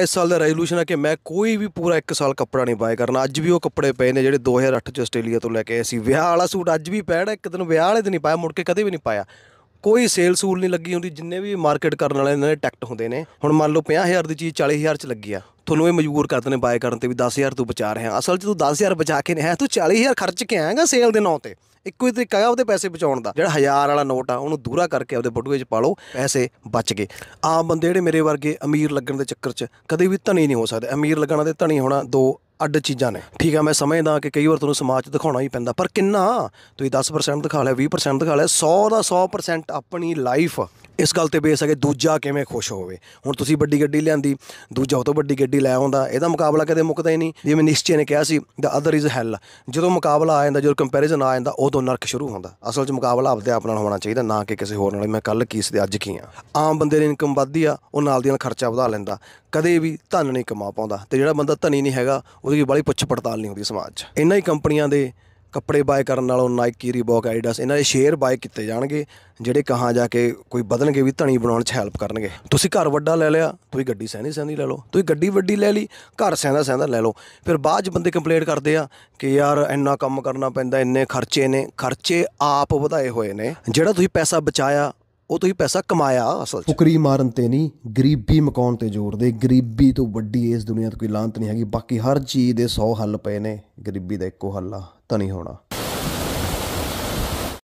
ਇਸ ਸਾਲ ਦਾ ਰੈਜ਼ੋਲੂਸ਼ਨ ਹੈ ਕਿ ਮੈਂ ਕੋਈ ਵੀ ਪੂਰਾ 1 ਸਾਲ ਕੱਪੜਾ ਨਹੀਂ ਬਾਏ ਕਰਨਾ ਅੱਜ ਵੀ ਉਹ ਕੱਪੜੇ ਪਏ ਨੇ ਜਿਹੜੇ 2008 ਚ ਆਸਟ੍ਰੇਲੀਆ ਤੋਂ ਲੈ ਕੇ ਆਏ ਸੀ ਵਿਆਹ ਵਾਲਾ ਸੂਟ ਅੱਜ ਵੀ ਪਹਿਣਾ ਇੱਕ ਦਿਨ ਵਿਆਹ ਵਾਲੇ ਦਿਨ ਹੀ ਪਾਇਆ ਮੁੜ ਕੇ ਕਦੇ ਵੀ ਨਹੀਂ ਪਾਇਆ ਕੋਈ ਸੇਲ ਸੂਲ ਨਹੀਂ ਲੱਗੀ ਹੁੰਦੀ ਜਿੰਨੇ ਵੀ ਮਾਰਕੀਟ ਕਰਨ ਵਾਲੇ ਇਹਨਾਂ ਦੇ ਟੈਕਟ ਹੁੰਦੇ ਨੇ ਹੁਣ ਮੰਨ ਲਓ 50000 ਦੀ ਚੀਜ਼ 40000 ਚ ਲੱਗੀ ਆ ਤੁਹਾਨੂੰ ਇਹ ਮਜਬੂਰ ਕਰਦੇ ਨੇ ਬਾਏ ਕਰਨ ਤੇ ਵੀ 10000 ਤੂੰ ਬਚਾ ਰਿਹਾ ਅਸਲ 'ਚ ਤੂੰ 10000 ਬਚਾ ਕੇ ਨਹੀਂ ਹੈ ਤੂੰ 40000 ਖਰਚ ਕੇ ਆਏਗਾ ਸੇਲ ਦੇ ਨਾਂ ਤੇ ਇੱਕੋ ਹੀ ਤਰੀਕਾ ਹੈ ਉਹਦੇ ਪੈਸੇ ਬਚਾਉਣ ਦਾ ਜਿਹੜਾ ਹਜ਼ਾਰ ਵਾਲਾ ਨੋਟ ਆ ਉਹਨੂੰ ਦੂਰਾ ਕਰਕੇ ਆਪਦੇ ਬਟੂਏ 'ਚ ਪਾ ਲਓ ਪੈਸੇ ਬਚ ਗਏ ਆਮ ਬੰਦੇ ਜਿਹੜੇ ਮੇਰੇ ਵਰਗੇ ਅਮੀਰ ਲੱਗਣ ਦੇ ਚੱਕਰ 'ਚ ਕਦੇ ਵੀ ਧਨੀ ਨਹੀਂ ਹੋ ਸਕਦੇ ਅਮੀਰ ਲੱਗਣਾ ਤੇ ਧਨੀ ਹੋਣਾ ਦੋ ਅੱਡ ਚੀਜ਼ਾਂ ਨੇ ਠੀਕ ਆ ਮੈਂ ਸਮਝਦਾ ਕਿ ਕਈ ਵਾਰ ਤੁਹਾਨੂੰ ਸਮਾਜ 'ਚ ਦਿਖਾਉਣਾ ਹੀ ਪੈਂਦਾ ਪਰ ਕਿੰਨਾ ਤੁਸੀਂ 10% ਦਿਖਾ ਲਿਆ 20% ਦਿਖਾ ਲਿਆ 100 ਦਾ 100% ਆਪਣੀ ਲਾਈਫ ਇਸ ਗੱਲ ਤੇ ਬੇਸ ਹੈ ਕਿ ਦੂਜਾ ਕਿਵੇਂ ਖੁਸ਼ ਹੋਵੇ ਹੁਣ ਤੁਸੀਂ ਵੱਡੀ ਗੱਡੀ ਲਿਆਂਦੀ ਦੂਜਾ ਉਹ ਤੋਂ ਵੱਡੀ ਗੱਡੀ ਲੈ ਆਉਂਦਾ ਇਹਦਾ ਮੁਕਾਬਲਾ ਕਦੇ ਮੁੱਕਦਾ ਹੀ ਨਹੀਂ ਜਿਵੇਂ ਨਿਸ਼ਚੇ ਨੇ ਕਿਹਾ ਸੀ ਦਾ ਅਦਰ ਇਜ਼ ਹੈਲ ਜਦੋਂ ਮੁਕਾਬਲਾ ਆ ਜਾਂਦਾ ਜਦੋਂ ਕੰਪੈਰੀਜ਼ਨ ਆ ਜਾਂਦਾ ਉਦੋਂ ਨਰਕ ਸ਼ੁਰੂ ਹੁੰਦਾ ਅਸਲ 'ਚ ਮੁਕਾਬਲਾ ਆਪਦੇ ਆਪ ਨਾਲ ਹੋਣਾ ਚਾਹੀਦਾ ਨਾ ਕਿ ਕਿਸੇ ਹੋਰ ਨਾਲ ਮੈਂ ਕੱਲ ਕੀ ਸੀ ਤੇ ਅੱਜ ਕੀ ਆ ਆਮ ਬੰਦੇ ਦੀ ਇਨਕਮ ਵੱਧਦੀ ਆ ਉਹ ਨਾਲ ਦੀ ਨਾਲ ਖਰਚਾ ਵਧਾ ਲੈਂਦਾ ਕਦੇ ਵੀ ਧਨ ਨਹੀਂ ਕਮਾ ਪਾਉਂਦਾ ਤੇ ਜਿਹੜਾ ਬੰਦਾ ਧਨੀ ਨਹੀਂ ਹੈਗਾ ਉਹਦੀ ਬੜੀ ਪੁੱਛ ਪੜਤਾਲ ਨਹੀਂ ਹੁੰਦੀ ਸਮਾਜ 'ਚ ਇੰਨਾ ਹੀ ਕੰਪਨੀਆਂ ਦੇ ਕੱਪੜੇ ਬਾਏ ਕਰਨ ਨਾਲੋਂ ਨਾਈਕੀ ਰੀਬੋਕ ਐਡਿਡਸ ਇਹਨਾਂ ਦੇ ਸ਼ੇਅਰ ਬਾਏ ਕੀਤੇ ਜਾਣਗੇ ਜਿਹੜੇ ਕਹਾਂ ਜਾ ਕੇ ਕੋਈ ਬਦਲਣਗੇ ਵੀ ਧਣੀ ਬਣਾਉਣ 'ਚ ਹੈਲਪ ਕਰਨਗੇ ਤੁਸੀਂ ਘਰ ਵੱਡਾ ਲੈ ਲਿਆ ਤੁਸੀਂ ਗੱਡੀ ਸਹਿਣੀ ਸਹਿਣੀ ਲੈ ਲਓ ਤੁਸੀਂ ਗੱਡੀ ਵੱਡੀ ਲੈ ਲਈ ਘਰ ਸਹਿੰਦਾ ਸਹਿੰਦਾ ਲੈ ਲਓ ਫਿਰ ਬਾਅਦ 'ਚ ਬੰਦੇ ਕੰਪਲੇਂਟ ਕਰਦੇ ਆ ਕਿ ਯਾਰ ਇੰਨਾ ਕੰਮ ਕਰਨਾ ਪੈਂਦਾ ਇੰਨੇ ਖਰਚੇ ਨੇ ਖਰਚੇ ਆਪ ਵਧਾਏ ਹੋਏ ਨੇ ਜਿਹੜਾ ਤੁਸੀਂ ਪੈਸਾ ਬਚਾਇਆ ਉਹ ਤੁਸੀਂ ਪੈਸਾ ਕਮਾਇਆ ਅਸਲ 'ਚ ਫੁਕਰੀ ਮਾਰਨ ਤੇ ਨਹੀਂ ਗਰੀਬੀ ਮਕਾਉਣ ਤੇ ਜ਼ੋਰ ਗਰੀਬੀ ਤੋਂ ਵੱਡੀ ਇਸ ਦੁਨੀਆ 'ਤੇ ਕੋਈ ਲਾਂਤ ਨਹੀਂ ਹੈਗੀ ਬਾਕੀ ਹਰ ਚੀਜ਼ ਦੇ 100 ਹੱਲ ਪਏ ਨੇ ਗਰੀਬੀ ਦਾ ਇੱਕੋ ਹੱਲ ਆ ਧਨੀ ਹੋਣਾ